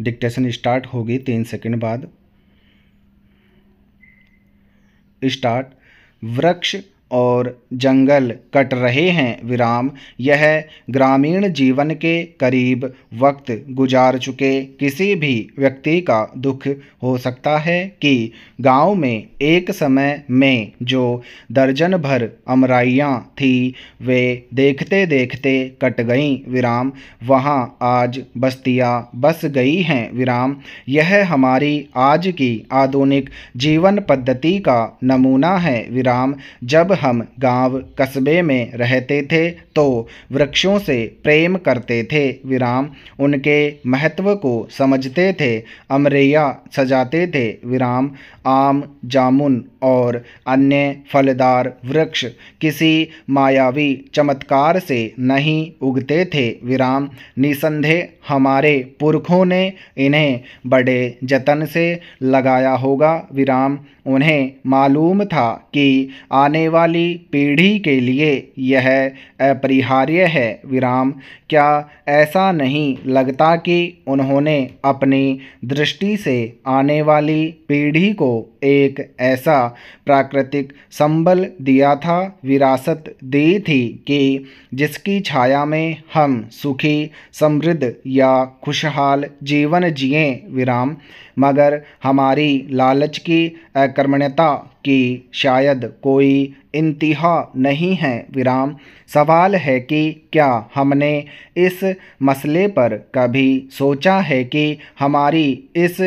Dictation start होगी तीन second बाद स्टार्ट वृक्ष और जंगल कट रहे हैं विराम यह ग्रामीण जीवन के करीब वक्त गुजार चुके किसी भी व्यक्ति का दुख हो सकता है कि गांव में एक समय में जो दर्जन भर अमराइयाँ थी वे देखते देखते कट गईं विराम वहाँ आज बस्तियाँ बस गई हैं विराम यह हमारी आज की आधुनिक जीवन पद्धति का नमूना है विराम जब हम गांव कस्बे में रहते थे तो वृक्षों से प्रेम करते थे विराम उनके महत्व को समझते थे अमरैया सजाते थे विराम आम जामुन और अन्य फलदार वृक्ष किसी मायावी चमत्कार से नहीं उगते थे विराम निसंदेह हमारे पुरखों ने इन्हें बड़े जतन से लगाया होगा विराम उन्हें मालूम था कि आने वाली पीढ़ी के लिए यह अपरिहार्य है विराम क्या ऐसा नहीं लगता कि उन्होंने अपनी दृष्टि से आने वाली पीढ़ी को एक ऐसा प्राकृतिक संबल दिया था विरासत दी थी कि जिसकी छाया में हम सुखी समृद्ध या खुशहाल जीवन जिए विराम मगर हमारी लालच की अकर्मण्यता कि शायद कोई इंतहा नहीं है विराम सवाल है कि क्या हमने इस मसले पर कभी सोचा है कि हमारी इस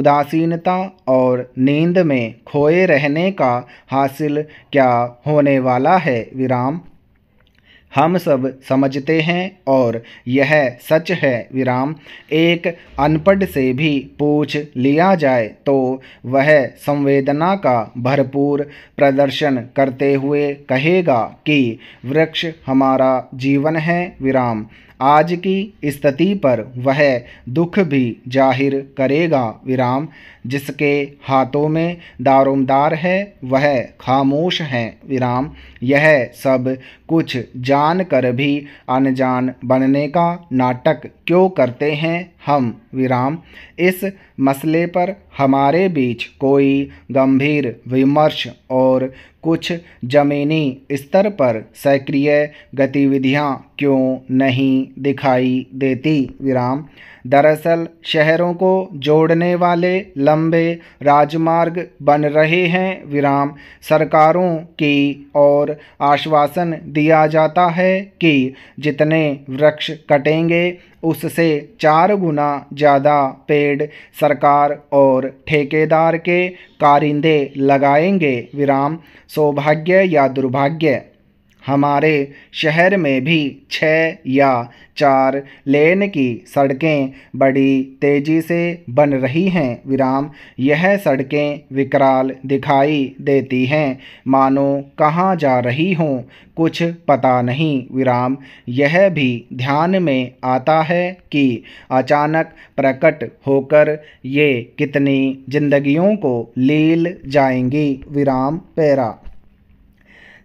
उदासीनता और नींद में खोए रहने का हासिल क्या होने वाला है विराम हम सब समझते हैं और यह सच है विराम एक अनपढ़ से भी पूछ लिया जाए तो वह संवेदना का भरपूर प्रदर्शन करते हुए कहेगा कि वृक्ष हमारा जीवन है विराम आज की स्थिति पर वह दुख भी जाहिर करेगा विराम जिसके हाथों में दारोमदार है वह खामोश है विराम यह सब कुछ जान कर भी अनजान बनने का नाटक क्यों करते हैं हम विराम इस मसले पर हमारे बीच कोई गंभीर विमर्श और कुछ ज़मीनी स्तर पर सक्रिय गतिविधियाँ क्यों नहीं दिखाई देती विराम दरअसल शहरों को जोड़ने वाले लंबे राजमार्ग बन रहे हैं विराम सरकारों की और आश्वासन दिया जाता है कि जितने वृक्ष कटेंगे उससे चार गुना ज़्यादा पेड़ सरकार और ठेकेदार के कारिंदे लगाएंगे विराम सौभाग्य या दुर्भाग्य हमारे शहर में भी छः या चार लेन की सड़कें बड़ी तेज़ी से बन रही हैं विराम यह सड़कें विकराल दिखाई देती हैं मानो कहाँ जा रही हूँ कुछ पता नहीं विराम यह भी ध्यान में आता है कि अचानक प्रकट होकर ये कितनी जिंदगियों को लील जाएंगी विराम पैरा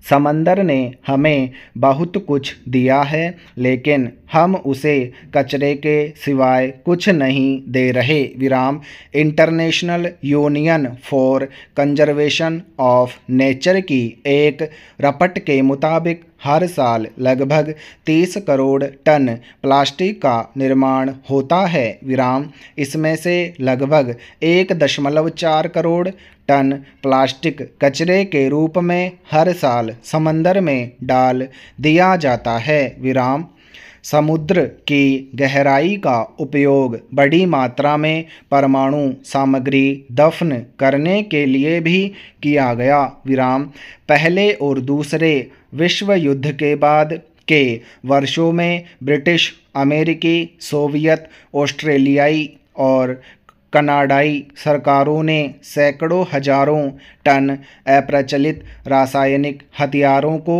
समंदर ने हमें बहुत कुछ दिया है लेकिन हम उसे कचरे के सिवाय कुछ नहीं दे रहे विराम International Union for Conservation of Nature की एक रपट के मुताबिक हर साल लगभग 30 करोड़ टन प्लास्टिक का निर्माण होता है विराम इसमें से लगभग एक दशमलव चार करोड़ टन प्लास्टिक कचरे के रूप में हर साल समंदर में डाल दिया जाता है विराम समुद्र की गहराई का उपयोग बड़ी मात्रा में परमाणु सामग्री दफन करने के लिए भी किया गया विराम पहले और दूसरे विश्व युद्ध के बाद के वर्षों में ब्रिटिश अमेरिकी सोवियत ऑस्ट्रेलियाई और कनाडाई सरकारों ने सैकड़ों हजारों टन अप्रचलित रासायनिक हथियारों को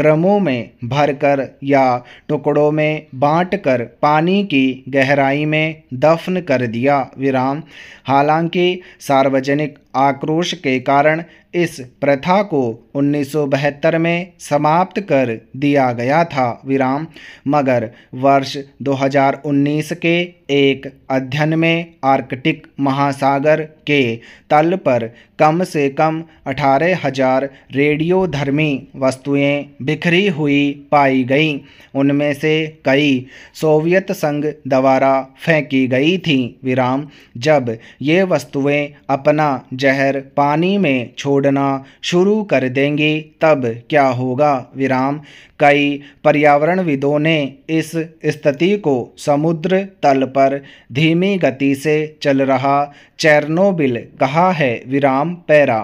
ड्रमों में भरकर या टुकड़ों में बांटकर पानी की गहराई में दफन कर दिया विराम हालांकि सार्वजनिक आक्रोश के कारण इस प्रथा को उन्नीस में समाप्त कर दिया गया था विराम मगर वर्ष 2019 के एक अध्ययन में आर्कटिक महासागर के तल पर कम से कम अठारह हजार रेडियोधर्मी वस्तुएं बिखरी हुई पाई गईं उनमें से कई सोवियत संघ द्वारा फेंकी गई थीं विराम जब ये वस्तुएं अपना जहर पानी में छोड़ना शुरू कर देंगे तब क्या होगा विराम कई पर्यावरणविदों ने इस स्थिति को समुद्र तल पर धीमी गति से चल रहा चेरनोबिल कहा है विराम पैरा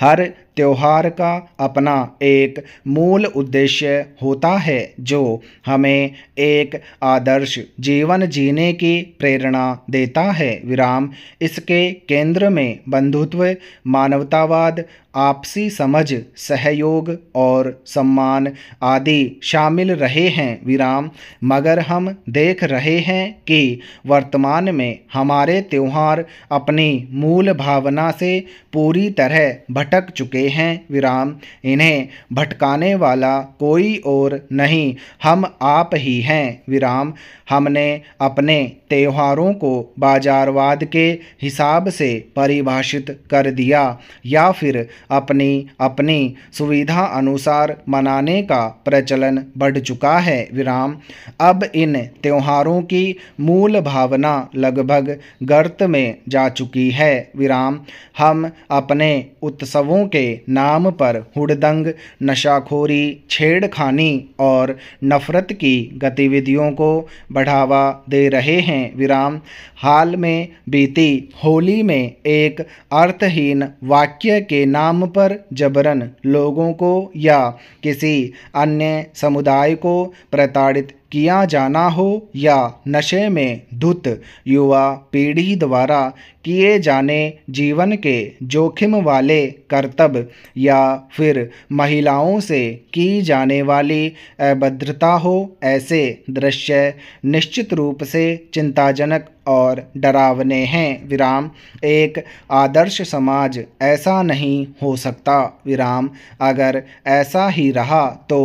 हर त्यौहार का अपना एक मूल उद्देश्य होता है जो हमें एक आदर्श जीवन जीने की प्रेरणा देता है विराम इसके केंद्र में बंधुत्व मानवतावाद आपसी समझ सहयोग और सम्मान आदि शामिल रहे हैं विराम मगर हम देख रहे हैं कि वर्तमान में हमारे त्यौहार अपनी मूल भावना से पूरी तरह भटक चुके हैं विराम इन्हें भटकाने वाला कोई और नहीं हम आप ही हैं विराम हमने अपने त्योहारों को बाजारवाद के हिसाब से परिभाषित कर दिया या फिर अपनी अपनी सुविधा अनुसार मनाने का प्रचलन बढ़ चुका है विराम अब इन त्योहारों की मूल भावना लगभग गर्त में जा चुकी है विराम हम अपने उत्सवों के नाम पर हुड़दंग नशाखोरी छेड़खानी और नफ़रत की गतिविधियों को बढ़ावा दे रहे हैं विराम हाल में बीती होली में एक अर्थहीन वाक्य के नाम पर जबरन लोगों को या किसी अन्य समुदाय को प्रताड़ित किया जाना हो या नशे में धुत युवा पीढ़ी द्वारा किए जाने जीवन के जोखिम वाले कर्तव्य या फिर महिलाओं से की जाने वाली अभद्रता हो ऐसे दृश्य निश्चित रूप से चिंताजनक और डरावने हैं विराम एक आदर्श समाज ऐसा नहीं हो सकता विराम अगर ऐसा ही रहा तो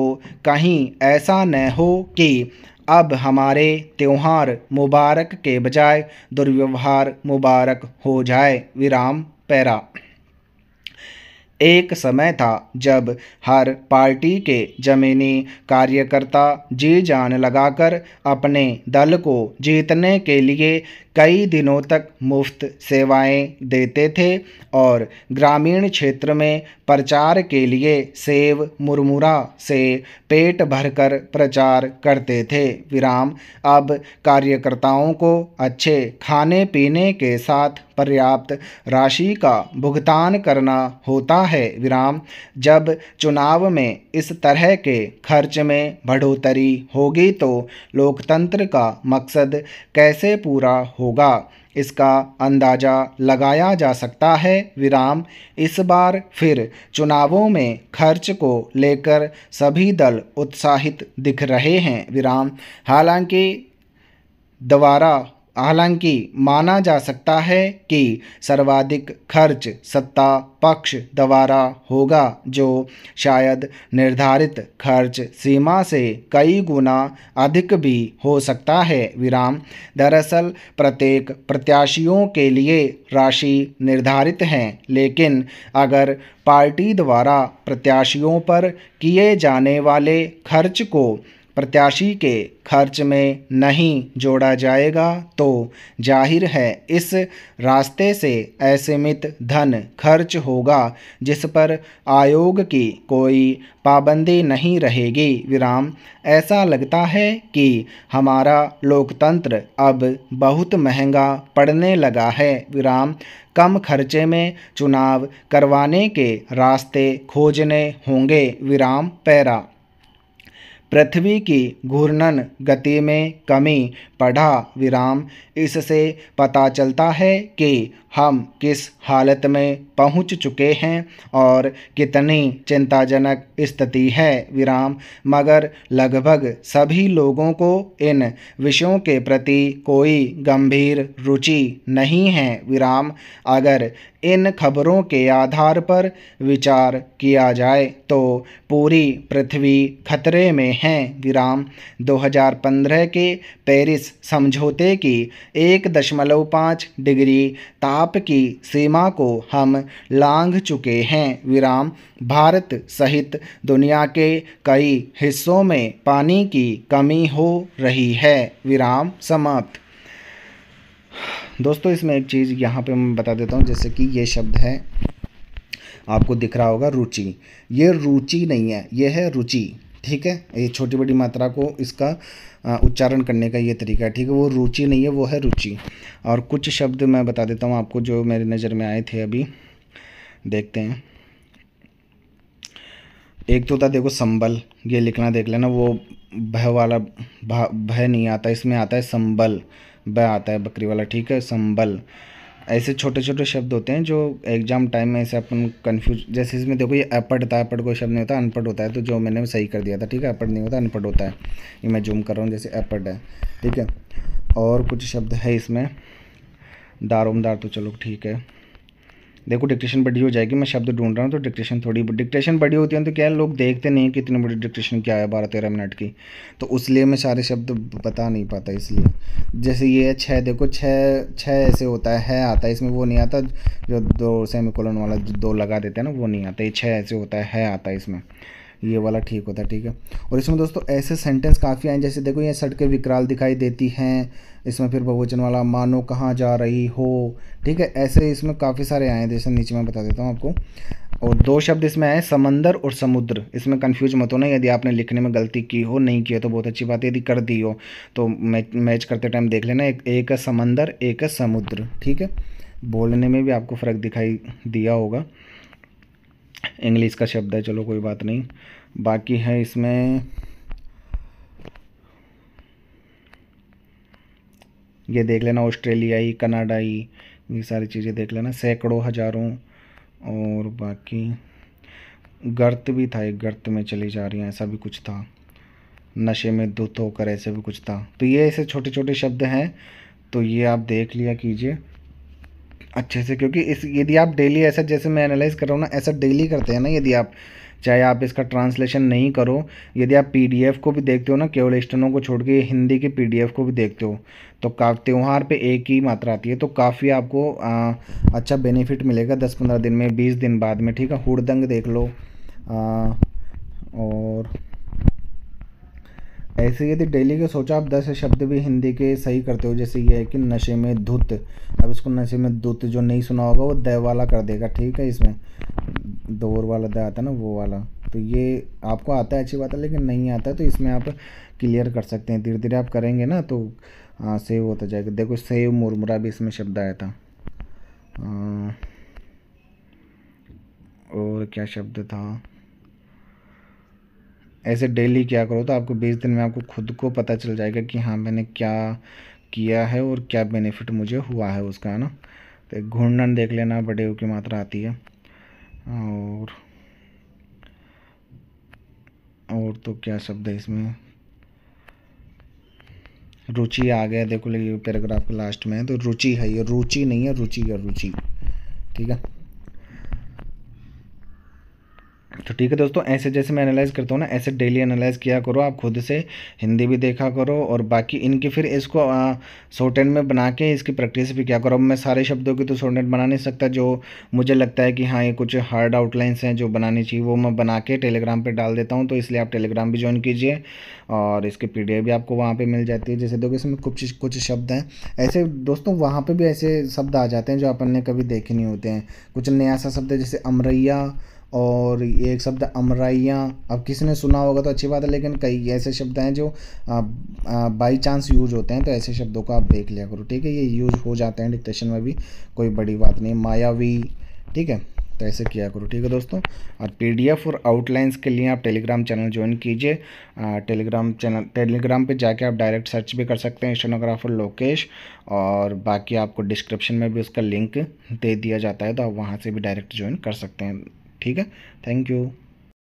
कहीं ऐसा न हो कि अब हमारे त्यौहार मुबारक के बजाय दुर्व्यवहार मुबारक हो जाए विराम पैरा एक समय था जब हर पार्टी के जमीनी कार्यकर्ता जी जान लगाकर अपने दल को जीतने के लिए कई दिनों तक मुफ्त सेवाएं देते थे और ग्रामीण क्षेत्र में प्रचार के लिए सेव मुरमुरा से पेट भरकर प्रचार करते थे विराम अब कार्यकर्ताओं को अच्छे खाने पीने के साथ पर्याप्त राशि का भुगतान करना होता है विराम जब चुनाव में इस तरह के खर्च में बढ़ोतरी होगी तो लोकतंत्र का मकसद कैसे पूरा हो होगा इसका अंदाज़ा लगाया जा सकता है विराम इस बार फिर चुनावों में खर्च को लेकर सभी दल उत्साहित दिख रहे हैं विराम हालांकि दोबारा हालांकि माना जा सकता है कि सर्वाधिक खर्च सत्ता पक्ष द्वारा होगा जो शायद निर्धारित खर्च सीमा से कई गुना अधिक भी हो सकता है विराम दरअसल प्रत्येक प्रत्याशियों के लिए राशि निर्धारित हैं लेकिन अगर पार्टी द्वारा प्रत्याशियों पर किए जाने वाले खर्च को प्रत्याशी के खर्च में नहीं जोड़ा जाएगा तो जाहिर है इस रास्ते से असीमित धन खर्च होगा जिस पर आयोग की कोई पाबंदी नहीं रहेगी विराम ऐसा लगता है कि हमारा लोकतंत्र अब बहुत महंगा पड़ने लगा है विराम कम खर्चे में चुनाव करवाने के रास्ते खोजने होंगे विराम पैरा पृथ्वी की घूर्णन गति में कमी पढ़ा विराम इससे पता चलता है कि हम किस हालत में पहुंच चुके हैं और कितनी चिंताजनक स्थिति है विराम मगर लगभग सभी लोगों को इन विषयों के प्रति कोई गंभीर रुचि नहीं है विराम अगर इन खबरों के आधार पर विचार किया जाए तो पूरी पृथ्वी खतरे में है विराम 2015 के पेरिस समझौते की एक दशमलव पाँच डिग्री ताप की सीमा को हम लांघ चुके हैं विराम भारत सहित दुनिया के कई हिस्सों में पानी की कमी हो रही है विराम समाप्त दोस्तों इसमें एक चीज़ यहाँ पे मैं बता देता हूँ जैसे कि ये शब्द है आपको दिख रहा होगा रुचि ये रुचि नहीं है ये है रुचि ठीक है ये छोटी बड़ी मात्रा को इसका उच्चारण करने का ये तरीका है ठीक है वो रुचि नहीं है वो है रुचि और कुछ शब्द मैं बता देता हूँ आपको जो मेरी नज़र में आए थे अभी देखते हैं एक तो था देखो संबल ये लिखना देख लेना वो भय वाला भय नहीं आता इसमें आता है संबल भय आता है बकरी वाला ठीक है संबल ऐसे छोटे छोटे शब्द होते हैं जो एग्ज़ाम टाइम में ऐसे अपन कन्फ्यूज जैसे इसमें देखो ये अपढ़ था अपढ़ कोई शब्द नहीं होता अनपढ़ होता है तो जो मैंने सही कर दिया था ठीक है अपढ़ नहीं होता अनपढ़ होता है ये मैं जूम कर रहा हूँ जैसे अपढ़ है ठीक है और कुछ शब्द है इसमें दारोमदार तो चलो ठीक है देखो डिक्टेशन बड़ी हो जाएगी मैं शब्द ढूंढ रहा हूँ तो डिक्टेशन थोड़ी डिक्टेशन बड़ी होती है तो क्या है लोग देखते नहीं कितनी बड़ी डिक्टेशन क्या है बारह तेरह मिनट की तो उसलिए मैं सारे शब्द बता नहीं पाता इसलिए जैसे ये है छः देखो छः छः ऐसे होता है, है आता है इसमें वो नहीं आता जो दो सेमिकोलन वाला दो लगा देते हैं ना वो नहीं आता ये छः ऐसे होता है, है आता है इसमें ये वाला ठीक होता है ठीक है और इसमें दोस्तों ऐसे सेंटेंस काफ़ी आए जैसे देखो ये सड़कें विकराल दिखाई देती हैं इसमें फिर बहुवचन वाला मानो कहाँ जा रही हो ठीक है ऐसे इसमें काफ़ी सारे आए हैं जैसे नीचे मैं बता देता हूँ आपको और दो शब्द इसमें आए समंदर और समुद्र इसमें कन्फ्यूज मत होना यदि आपने लिखने में गलती की हो नहीं की हो तो बहुत अच्छी बात है यदि कर दी हो तो मैच मैच करते टाइम देख लेना एक समंदर एक समुद्र ठीक है बोलने में भी आपको फ़र्क दिखाई दिया होगा इंग्लिश का शब्द है चलो कोई बात नहीं बाकी है इसमें ये देख लेना ऑस्ट्रेलियाई कनाडाई ये सारी चीज़ें देख लेना सैकड़ों हज़ारों और बाकी गर्त भी था एक गर्त में चली जा रही हैं ऐसा भी कुछ था नशे में धुत होकर ऐसे भी कुछ था तो ये ऐसे छोटे छोटे शब्द हैं तो ये आप देख लिया कीजिए अच्छे से क्योंकि इस यदि आप डेली ऐसा जैसे मैं एनालाइज कर रहा हूँ ना ऐसा डेली करते हैं ना यदि आप चाहे आप इसका ट्रांसलेशन नहीं करो यदि आप पीडीएफ को भी देखते हो ना केवल स्टनों को छोड़ के हिंदी के पीडीएफ को भी देखते हो तो का त्यौहार पर एक ही मात्रा आती है तो काफ़ी आपको आ, अच्छा बेनिफिट मिलेगा दस पंद्रह दिन में बीस दिन बाद में ठीक है हुड़दंग देख लो आ, और ऐसे यदि डेली के सोचा आप दस शब्द भी हिंदी के सही करते हो जैसे ये है कि नशे में धुत अब इसको नशे में धुत जो नहीं सुना होगा वो दय वाला कर देगा ठीक है इसमें दौर वाला दया आता है ना वो वाला तो ये आपको आता है अच्छी बात है लेकिन नहीं आता तो इसमें आप क्लियर कर सकते हैं धीरे धीरे आप करेंगे ना तो आ, हाँ, सेव होता जाएगा देखो सेव मुरमुरा भी इसमें शब्द आया था आ, हाँ। और क्या शब्द था ऐसे डेली क्या करो तो आपको बीस दिन में आपको खुद को पता चल जाएगा कि हाँ मैंने क्या किया है और क्या बेनिफिट मुझे हुआ है उसका है ना तो घूर्णन देख लेना बड़े की मात्रा आती है और और तो क्या शब्द है इसमें रुचि आ गया देखो लेकिन पैराग्राफ के लास्ट में है तो रुचि है ये रुचि नहीं है रुचि या रुचि ठीक है तो ठीक है दोस्तों ऐसे जैसे मैं एनालाइज़ करता हूँ ना ऐसे डेली एनालाइज़ किया करो आप खुद से हिंदी भी देखा करो और बाकी इनकी फिर इसको शॉर्ट एंड में बना के इसकी प्रैक्टिस भी किया करो अब मैं सारे शब्दों की तो शॉर्ट एंड बना नहीं सकता जो मुझे लगता है कि हाँ ये कुछ हार्ड आउटलाइंस हैं जो बनानी चाहिए वो मैं बना के टेलीग्राम पर डाल देता हूँ तो इसलिए आप टेलीग्राम भी ज्वाइन कीजिए और इसकी पी भी आपको वहाँ पर मिल जाती है जैसे देखो इसमें कुछ कुछ शब्द हैं ऐसे दोस्तों वहाँ पर भी ऐसे शब्द आ जाते हैं जो अपन ने कभी देखे नहीं होते हैं कुछ नया सा शब्द है जैसे अमरैया और ये एक शब्द अमराइयाँ अब किसी ने सुना होगा तो अच्छी बात है लेकिन कई ऐसे शब्द हैं जो बाई चांस यूज होते हैं तो ऐसे शब्दों को आप देख लिया करो ठीक है ये यूज हो जाते हैं डिक्टेशन में भी कोई बड़ी बात नहीं मायावी ठीक है तो ऐसे किया करो ठीक है दोस्तों और एफ और आउटलाइंस के लिए आप टेलीग्राम चैनल ज्वाइन कीजिए टेलीग्राम चैनल टेलीग्राम पे जाके आप डायरेक्ट सर्च भी कर सकते हैं स्टेनोग्राफर लोकेश और बाकी आपको डिस्क्रिप्शन में भी उसका लिंक दे दिया जाता है तो आप वहाँ से भी डायरेक्ट ज्वाइन कर सकते हैं ठीक है थैंक यू